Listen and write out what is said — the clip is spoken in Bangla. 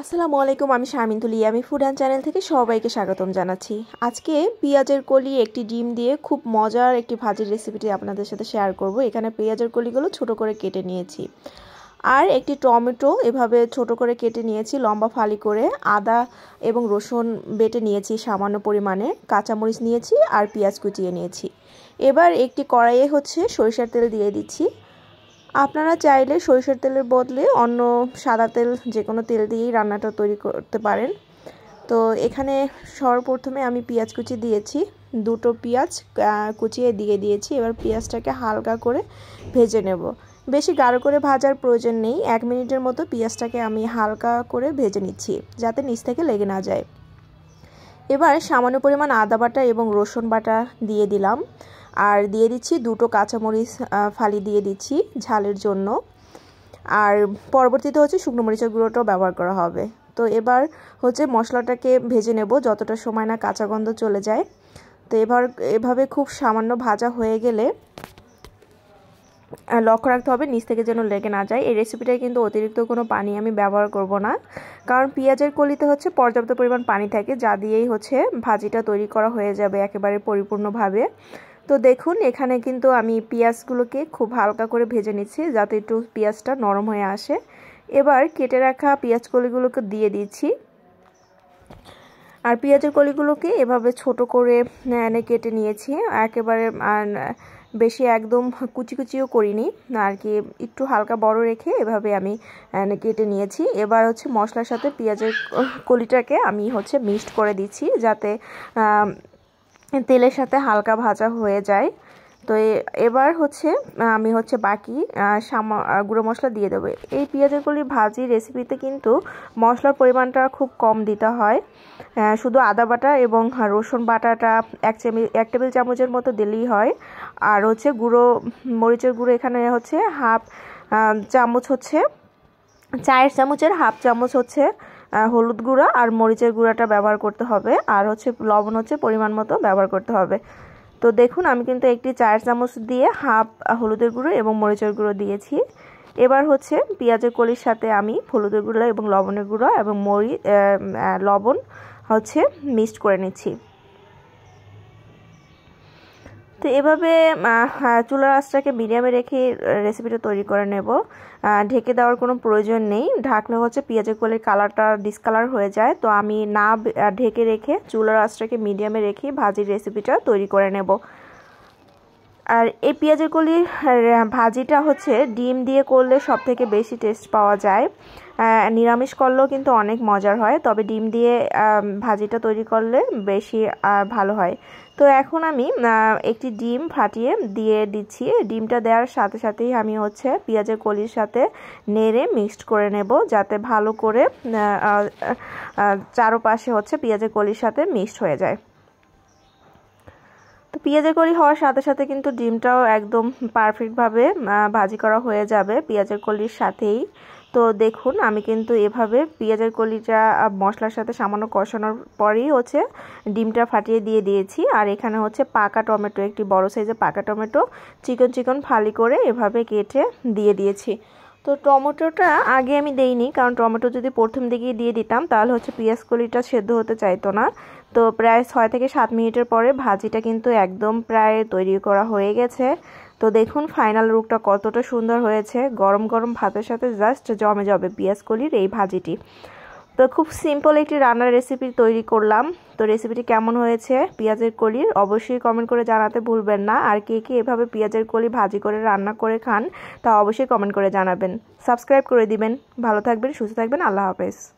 আসসালামু আলাইকুম আমি শারমিনতুলি আমি ফুডান চ্যানেল থেকে সবাইকে স্বাগতম জানাচ্ছি আজকে পেঁয়াজের কলি একটি ডিম দিয়ে খুব মজার একটি ভাজির রেসিপিটি আপনাদের সাথে শেয়ার করব এখানে পেঁয়াজের কলিগুলো ছোট করে কেটে নিয়েছি আর একটি টমেটো এভাবে ছোট করে কেটে নিয়েছি লম্বা ফালি করে আদা এবং রসুন বেটে নিয়েছি সামান্য পরিমাণে কাঁচামরিচ নিয়েছি আর পেঁয়াজ কুচিয়ে নিয়েছি এবার একটি কড়াইয়ে হচ্ছে সরিষার তেল দিয়ে দিচ্ছি আপনারা চাইলে সরিষার তেলের বদলে অন্য সাদা তেল যে কোনো তেল দিয়েই রান্নাটা তৈরি করতে পারেন তো এখানে সর্বপ্রথমে আমি পেঁয়াজ কুচি দিয়েছি দুটো পেঁয়াজ কুচিয়ে দিয়ে দিয়েছি এবার পেঁয়াজটাকে হালকা করে ভেজে নেব বেশি গাঢ় করে ভাজার প্রয়োজন নেই এক মিনিটের মতো পেঁয়াজটাকে আমি হালকা করে ভেজে নিচ্ছি যাতে নিচ থেকে লেগে না যায় এবার সামান্য পরিমাণ আদা বাটা এবং রসুন বাটা দিয়ে দিলাম আর দিয়ে দিচ্ছি দুটো কাঁচামরিচ ফালি দিয়ে দিচ্ছি ঝালের জন্য আর পরবর্তীতে হচ্ছে শুকনো মরিচের গুঁড়োটাও ব্যবহার করা হবে তো এবার হচ্ছে মশলাটাকে ভেজে নেব যতটা সময় না কাঁচা গন্ধ চলে যায় তো এবার এভাবে খুব সামান্য ভাজা হয়ে গেলে লক্ষ্য রাখতে হবে নিচ থেকে যেন লেগে না যায় এই রেসিপিটায় কিন্তু অতিরিক্ত কোনো পানি আমি ব্যবহার করব না কারণ পেঁয়াজের কলিতে হচ্ছে পর্যাপ্ত পরিমাণ পানি থাকে যা দিয়েই হচ্ছে ভাজিটা তৈরি করা হয়ে যাবে একেবারে পরিপূর্ণভাবে তো দেখুন এখানে কিন্তু আমি পেঁয়াজগুলোকে খুব হালকা করে ভেজে নিচ্ছি যাতে একটু পেঁয়াজটা নরম হয়ে আসে এবার কেটে রাখা পেঁয়াজ কলিগুলোকে দিয়ে দিচ্ছি আর পেঁয়াজের কলিগুলোকে এভাবে ছোট করে এনে কেটে নিয়েছি একেবারে বেশি একদম কুচি কুচিও করিনি আর কি একটু হালকা বড় রেখে এভাবে আমি কেটে নিয়েছি এবার হচ্ছে মশলার সাথে পেঁয়াজের কলিটাকে আমি হচ্ছে মিক্সড করে দিচ্ছি যাতে তেলের সাথে হালকা ভাজা হয়ে যায় তো এবার হচ্ছে আমি হচ্ছে বাকি সামা গুঁড়ো মশলা দিয়ে দেবো এই পেঁয়াজগুলি ভাজি রেসিপিতে কিন্তু মশলার পরিমাণটা খুব কম দিতে হয় শুধু আদা বাটা এবং রসুন বাটাটা এক চামি এক টেবিল চামচের মতো দিলেই হয় আর হচ্ছে গুঁড়ো মরিচের গুঁড়ো এখানে হচ্ছে হাফ চামচ হচ্ছে চায়ের চামচের হাফ চামচ হচ্ছে হলুদ গুঁড়া আর মরিচের গুঁড়াটা ব্যবহার করতে হবে আর হচ্ছে লবণ হচ্ছে পরিমাণ মতো ব্যবহার করতে হবে তো দেখুন আমি কিন্তু একটি চায়ের চামচ দিয়ে হাফ হলুদের গুঁড়ো এবং মরিচের গুঁড়ো দিয়েছি এবার হচ্ছে পেঁয়াজের কলির সাথে আমি হলুদের গুঁড়ো এবং লবণের গুঁড়ো এবং মরি লবণ হচ্ছে মিক্সড করে নিচ্ছি তো এভাবে হ্যাঁ, চুলার আঁচটাকে মিডিয়ামে রেখে রেসিপিটা তৈরি করে নেব ঢেকে দেওয়ার কোনো প্রয়োজন নেই ঢাকলে হচ্ছে পেঁয়াজের কোলের কালারটা ডিসকালার হয়ে যায় তো আমি না ঢেকে রেখে চুলার আঁচটাকে মিডিয়ামে রেখে ভাজির রেসিপিটা তৈরি করে নেব আর এই পেঁয়াজের কলির ভাজিটা হচ্ছে ডিম দিয়ে করলে সব থেকে বেশি টেস্ট পাওয়া যায় নিরামিষ করলেও কিন্তু অনেক মজার হয় তবে ডিম দিয়ে ভাজিটা তৈরি করলে বেশি ভালো হয় তো এখন আমি একটি ডিম ফাটিয়ে দিয়ে দিচ্ছি ডিমটা দেওয়ার সাথে সাথেই আমি হচ্ছে পেঁয়াজের কলির সাথে নেড়ে মিক্সড করে নেব যাতে ভালো করে চারোপাশে হচ্ছে পেঁয়াজের কলির সাথে মিক্সড হয়ে যায় তো পেঁয়াজের কলি হওয়ার সাথে সাথে কিন্তু ডিমটাও একদম পারফেক্টভাবে ভাজি করা হয়ে যাবে পেঁয়াজের কলির সাথেই তো দেখুন আমি কিন্তু এভাবে পেঁয়াজের কলিটা মশলার সাথে সামান্য কষানোর পরেই হচ্ছে ডিমটা ফাটিয়ে দিয়ে দিয়েছি আর এখানে হচ্ছে পাকা টমেটো একটি বড় সাইজের পাকা টমেটো চিকন চিকন ফালি করে এভাবে কেটে দিয়ে দিয়েছি তো টমেটোটা আগে আমি দেইনি কারণ টমেটো যদি প্রথম দিকেই দিয়ে দিতাম তাহলে হচ্ছে পেঁয়াজ কলিটা সেদ্ধ হতে চাইতো না তো প্রায় ছয় থেকে সাত মিনিটের পরে ভাজিটা কিন্তু একদম প্রায় তৈরি করা হয়ে গেছে তো দেখুন ফাইনাল রুকটা কতটা সুন্দর হয়েছে গরম গরম ভাতের সাথে জাস্ট জমে যাবে পেঁয়াজ কলির এই ভাজিটি তো খুব সিম্পল একটি রান্নার রেসিপি তৈরি করলাম তো রেসিপিটি কেমন হয়েছে পেঁয়াজের কলির অবশ্যই কমেন্ট করে জানাতে ভুলবেন না আর কে কে এভাবে পেঁয়াজের কলি ভাজি করে রান্না করে খান তা অবশ্যই কমেন্ট করে জানাবেন সাবস্ক্রাইব করে দিবেন ভালো থাকবেন সুস্থ থাকবেন আল্লাহ হাফেজ